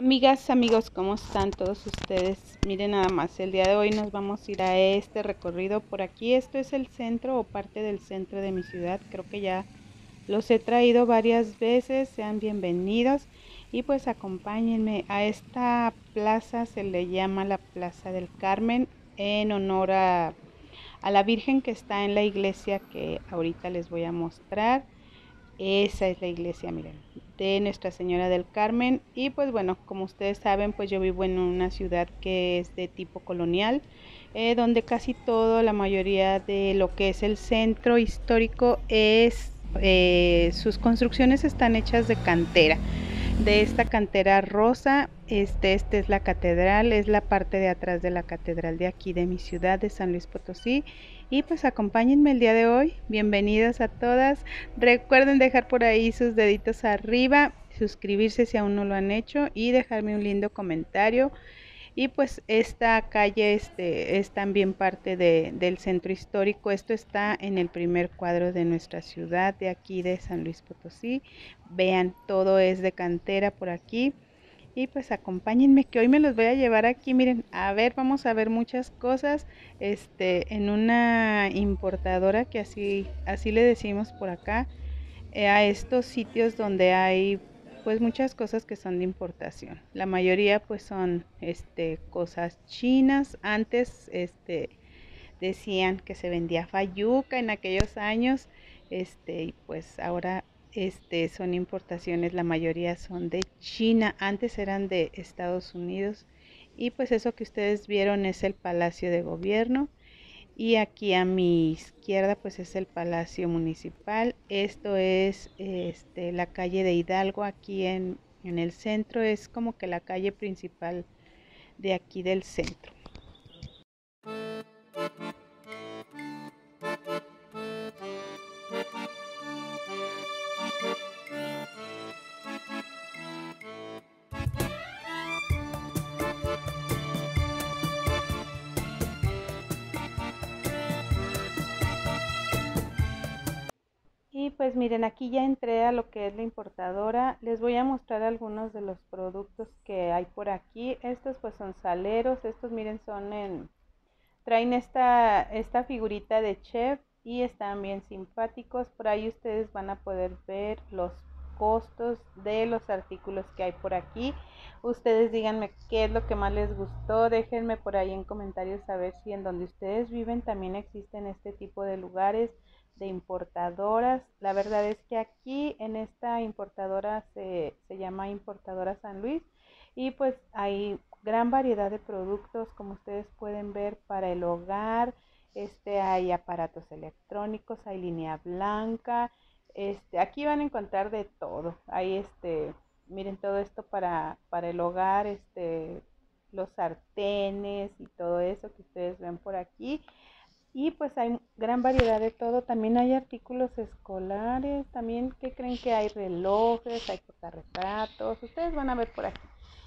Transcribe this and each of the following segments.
Amigas, amigos, ¿cómo están todos ustedes? Miren nada más, el día de hoy nos vamos a ir a este recorrido por aquí. Esto es el centro o parte del centro de mi ciudad. Creo que ya los he traído varias veces. Sean bienvenidos y pues acompáñenme a esta plaza. Se le llama la Plaza del Carmen en honor a, la Virgen que está en la iglesia que ahorita les voy a mostrar. Esa es la iglesia, miren de Nuestra Señora del Carmen. Y pues bueno, como ustedes saben, pues yo vivo en una ciudad que es de tipo colonial, eh, donde casi todo, la mayoría de lo que es el centro histórico es, eh, sus construcciones están hechas de cantera de esta cantera rosa. Este, esta es la catedral, es la parte de atrás de la catedral de aquí de mi ciudad de San Luis Potosí. Y pues acompáñenme el día de hoy. Bienvenidas a todas. Recuerden dejar por ahí sus deditos arriba, suscribirse si aún no lo han hecho y dejarme un lindo comentario. Y pues esta calle este, es también parte del centro histórico. Esto está en el primer cuadro de nuestra ciudad, de aquí de San Luis Potosí. Vean, todo es de cantera por aquí. Y pues acompáñenme que hoy me los voy a llevar aquí, miren, a ver, vamos a ver muchas cosas este en una importadora que así así le decimos por acá eh, a estos sitios donde hay pues muchas cosas que son de importación. La mayoría pues son este, cosas chinas. Antes este, decían que se vendía fayuca en aquellos años. Este, y pues ahora este, son importaciones, la mayoría son de China. Antes eran de Estados Unidos. Y pues eso que ustedes vieron es el Palacio de Gobierno y aquí a mi izquierda pues es el Palacio Municipal. Esto es este, la calle de Hidalgo aquí en el centro, es como que la calle principal de aquí del centro. Pues miren, aquí ya entré a lo que es la importadora. Les voy a mostrar algunos de los productos que hay por aquí. Estos pues son saleros, estos miren son en... Traen esta, esta figurita de chef y están bien simpáticos. Por ahí ustedes van a poder ver los costos de los artículos que hay por aquí. Ustedes díganme qué es lo que más les gustó. Déjenme por ahí en comentarios saber si en donde ustedes viven también existen este tipo de lugares de importadoras. La verdad es que aquí en esta importadora se, llama Importadora San Luis y pues hay gran variedad de productos como ustedes pueden ver para el hogar. Este, hay aparatos electrónicos, hay línea blanca. Este, aquí van a encontrar de todo. Hay este, miren todo esto para, para el hogar, este, los sartenes y todo eso que ustedes ven por aquí. Y pues hay gran variedad de todo. También hay artículos escolares. También, que creen que hay? Relojes, hay portarretratos. Ustedes van a ver por aquí.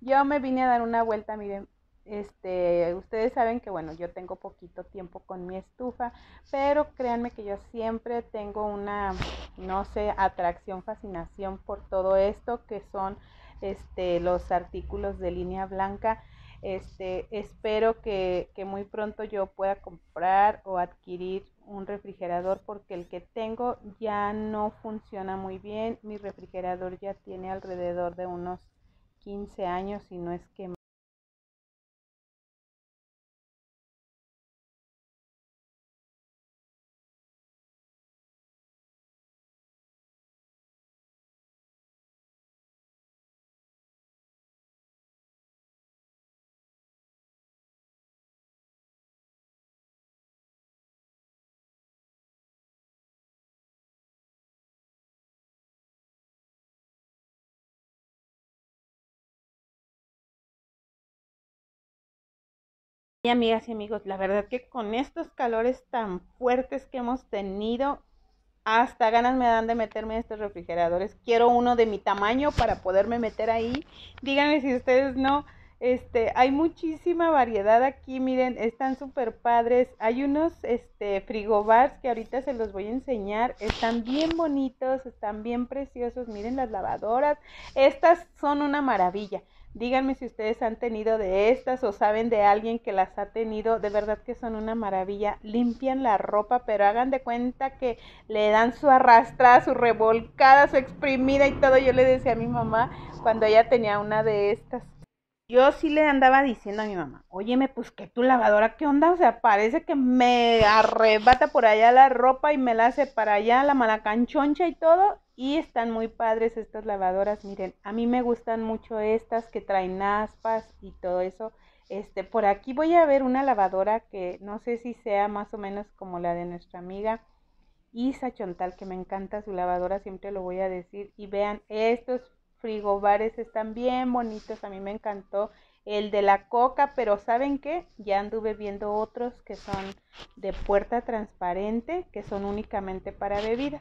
Yo me vine a dar una vuelta, miren. Este, ustedes saben que bueno, yo tengo poquito tiempo con mi estufa, pero créanme que yo siempre tengo una, no sé, atracción, fascinación por todo esto que son este los artículos de línea blanca este, espero que, que muy pronto yo pueda comprar o adquirir un refrigerador porque el que tengo ya no funciona muy bien. Mi refrigerador ya tiene alrededor de unos 15 años y no es que Y amigas y amigos, la verdad que con estos calores tan fuertes que hemos tenido, hasta ganas me dan de meterme en estos refrigeradores. Quiero uno de mi tamaño para poderme meter ahí. Díganme si ustedes no. Este, hay muchísima variedad aquí, miren, están súper padres. Hay unos este, frigobars que ahorita se los voy a enseñar. Están bien bonitos, están bien preciosos. Miren las lavadoras. Estas son una maravilla. Díganme si ustedes han tenido de estas o saben de alguien que las ha tenido. De verdad que son una maravilla. Limpian la ropa, pero hagan de cuenta que le dan su arrastrada, su revolcada, su exprimida y todo. Yo le decía a mi mamá cuando ella tenía una de estas. Yo sí le andaba diciendo a mi mamá, óyeme, pues que tu lavadora, ¿qué onda? O sea, parece que me arrebata por allá la ropa y me la hace para allá, la malacanchoncha y todo. Y están muy padres estas lavadoras, miren, a mí me gustan mucho estas que traen aspas y todo eso. Este, por aquí voy a ver una lavadora que no sé si sea más o menos como la de nuestra amiga Isa Chontal, que me encanta su lavadora, siempre lo voy a decir. Y vean, estos frigobares están bien bonitos, a mí me encantó el de la coca, pero ¿saben qué? Ya anduve viendo otros que son de puerta transparente, que son únicamente para bebida.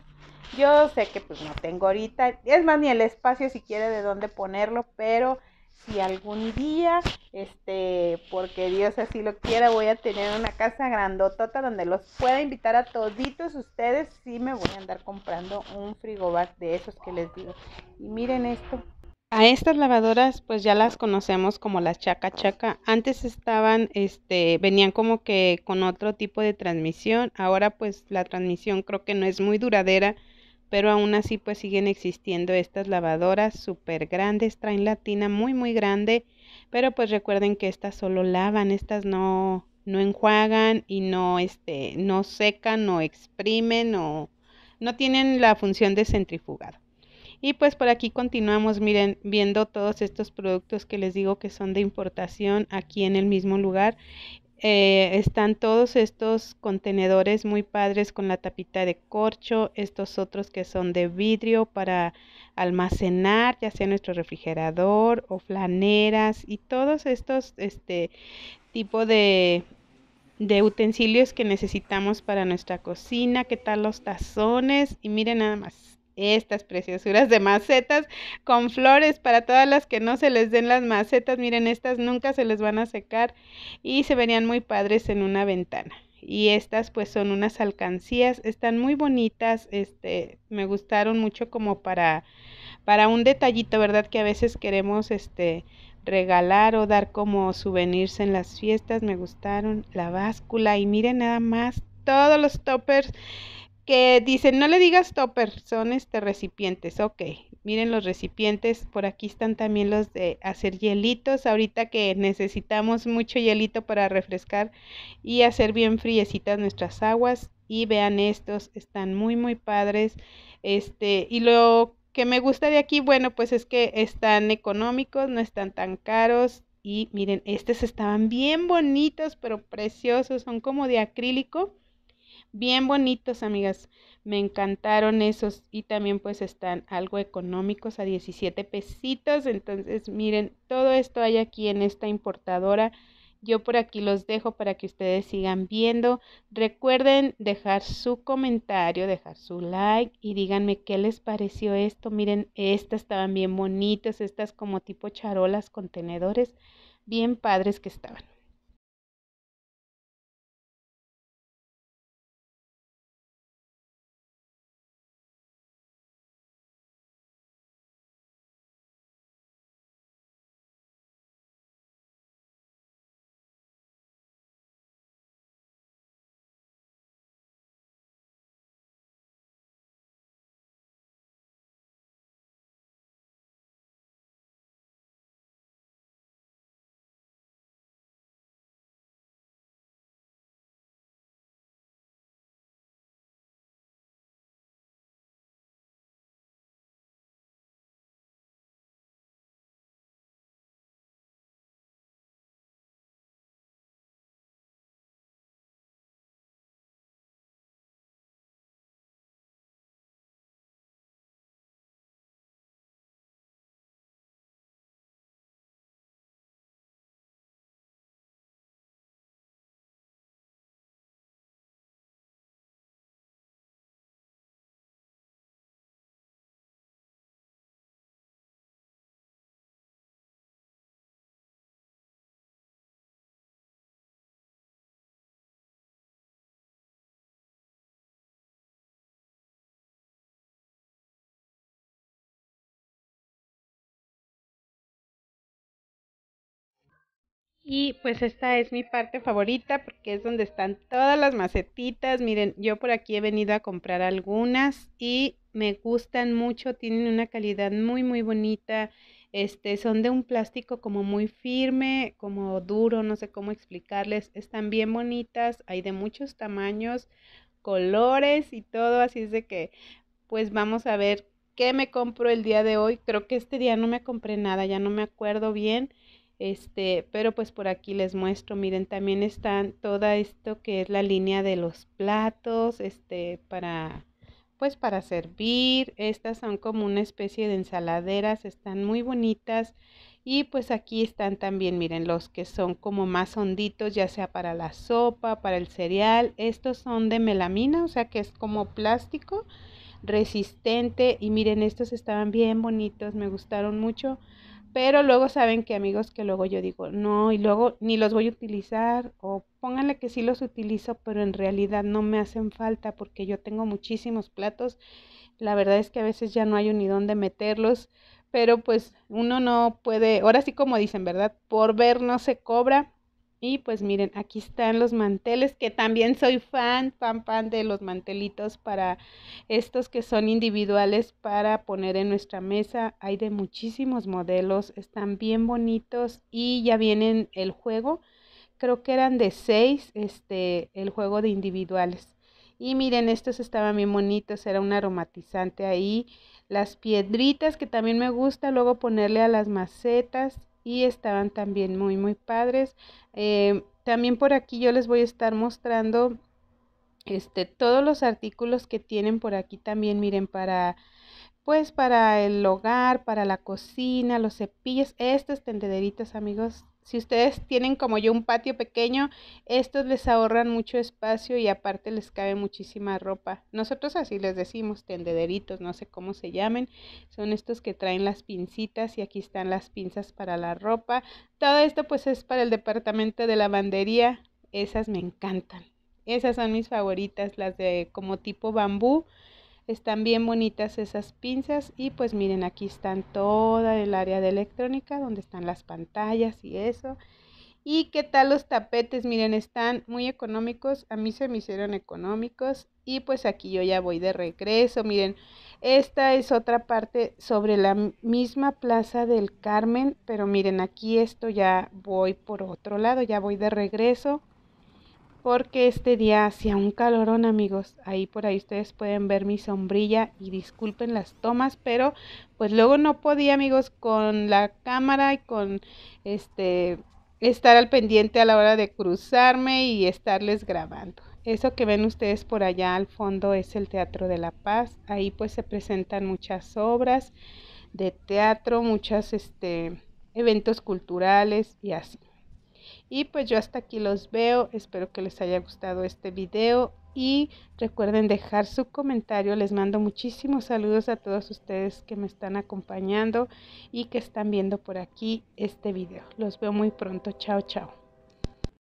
Yo sé que pues no tengo ahorita, es más ni el espacio siquiera de dónde ponerlo, pero si algún día, este, porque Dios así lo quiera, voy a tener una casa grandotota donde los pueda invitar a toditos ustedes, sí me voy a andar comprando un frigobar de esos que les digo. Y miren esto, a estas lavadoras pues ya las conocemos como las chaca chaca. Antes estaban, este, venían como que con otro tipo de transmisión. Ahora pues la transmisión creo que no es muy duradera, pero aún así pues siguen existiendo estas lavadoras súper grandes. Traen la muy muy grande, pero pues recuerden que estas solo lavan, estas no, no enjuagan y no, este, no secan o exprimen o no tienen la función de centrifugado. Y pues por aquí continuamos, miren, viendo todos estos productos que les digo que son de importación aquí en el mismo lugar. Eh, están todos estos contenedores muy padres con la tapita de corcho, estos otros que son de vidrio para almacenar, ya sea nuestro refrigerador o flaneras y todos estos este tipo de de utensilios que necesitamos para nuestra cocina, qué tal los tazones y miren nada más, estas preciosuras de macetas con flores para todas las que no se les den las macetas. Miren, estas nunca se les van a secar y se verían muy padres en una ventana. Y estas pues son unas alcancías, están muy bonitas, este, me gustaron mucho como para, para un detallito, ¿verdad? Que a veces queremos, este, regalar o dar como souvenirs en las fiestas, me gustaron, la báscula y miren nada más todos los toppers que dicen, no le digas topper, son este recipientes, ok. Miren los recipientes, por aquí están también los de hacer hielitos, ahorita que necesitamos mucho hielito para refrescar y hacer bien friecitas nuestras aguas. Y vean estos, están muy muy padres. Este, y lo que me gusta de aquí, bueno, pues es que están económicos, no están tan caros. Y miren, estos estaban bien bonitos, pero preciosos, son como de acrílico bien bonitos, amigas. Me encantaron esos y también pues están algo económicos a 17 pesitos. Entonces, miren, todo esto hay aquí en esta importadora. Yo por aquí los dejo para que ustedes sigan viendo. Recuerden dejar su comentario, dejar su like y díganme qué les pareció esto. Miren, estas estaban bien bonitas, estas como tipo charolas, contenedores, bien padres que estaban. Y pues esta es mi parte favorita porque es donde están todas las macetitas. Miren, yo por aquí he venido a comprar algunas y me gustan mucho, tienen una calidad muy muy bonita. Este, son de un plástico como muy firme, como duro, no sé cómo explicarles. Están bien bonitas, hay de muchos tamaños, colores y todo, así es de que pues vamos a ver qué me compro el día de hoy. Creo que este día no me compré nada, ya no me acuerdo bien este, pero pues por aquí les muestro, miren, también están toda esto que es la línea de los platos, este, para, pues para servir. Estas son como una especie de ensaladeras, están muy bonitas. Y pues aquí están también, miren, los que son como más honditos, ya sea para la sopa, para el cereal. Estos son de melamina, o sea que es como plástico resistente. Y miren, estos estaban bien bonitos, me gustaron mucho. Pero luego saben que amigos que luego yo digo, no, y luego ni los voy a utilizar, o pónganle que sí los utilizo, pero en realidad no me hacen falta porque yo tengo muchísimos platos. La verdad es que a veces ya no hay ni dónde meterlos, pero pues uno no puede, ahora sí como dicen, ¿verdad? Por ver no se cobra, y pues miren, aquí están los manteles, que también soy fan, fan, fan de los mantelitos para estos que son individuales para poner en nuestra mesa. Hay de muchísimos modelos, están bien bonitos y ya vienen el juego. Creo que eran de seis, este, el juego de individuales. Y miren, estos estaban bien bonitos, era un aromatizante ahí. Las piedritas que también me gusta luego ponerle a las macetas y estaban también muy, muy padres. Eh, también por aquí yo les voy a estar mostrando este, todos los artículos que tienen por aquí también, miren, para pues para el hogar, para la cocina, los cepillos, estas tendederitas amigos si ustedes tienen como yo un patio pequeño, estos les ahorran mucho espacio y aparte les cabe muchísima ropa. Nosotros así les decimos, tendederitos, no sé cómo se llamen. Son estos que traen las pincitas y aquí están las pinzas para la ropa. Todo esto pues es para el departamento de lavandería. Esas me encantan. Esas son mis favoritas, las de como tipo bambú. Están bien bonitas esas pinzas y pues miren, aquí están toda el área de electrónica donde están las pantallas y eso. ¿Y qué tal los tapetes? Miren, están muy económicos, a mí se me hicieron económicos y pues aquí yo ya voy de regreso. Miren, esta es otra parte sobre la misma plaza del Carmen, pero miren, aquí esto ya voy por otro lado, ya voy de regreso porque este día hacía un calorón amigos. Ahí por ahí ustedes pueden ver mi sombrilla y disculpen las tomas, pero pues luego no podía amigos con la cámara y con este estar al pendiente a la hora de cruzarme y estarles grabando. Eso que ven ustedes por allá al fondo es el Teatro de la Paz. Ahí pues se presentan muchas obras de teatro, muchos este, eventos culturales y así. Y pues yo hasta aquí los veo, espero que les haya gustado este video y recuerden dejar su comentario. Les mando muchísimos saludos a todos ustedes que me están acompañando y que están viendo por aquí este video. Los veo muy pronto. Chao, chao.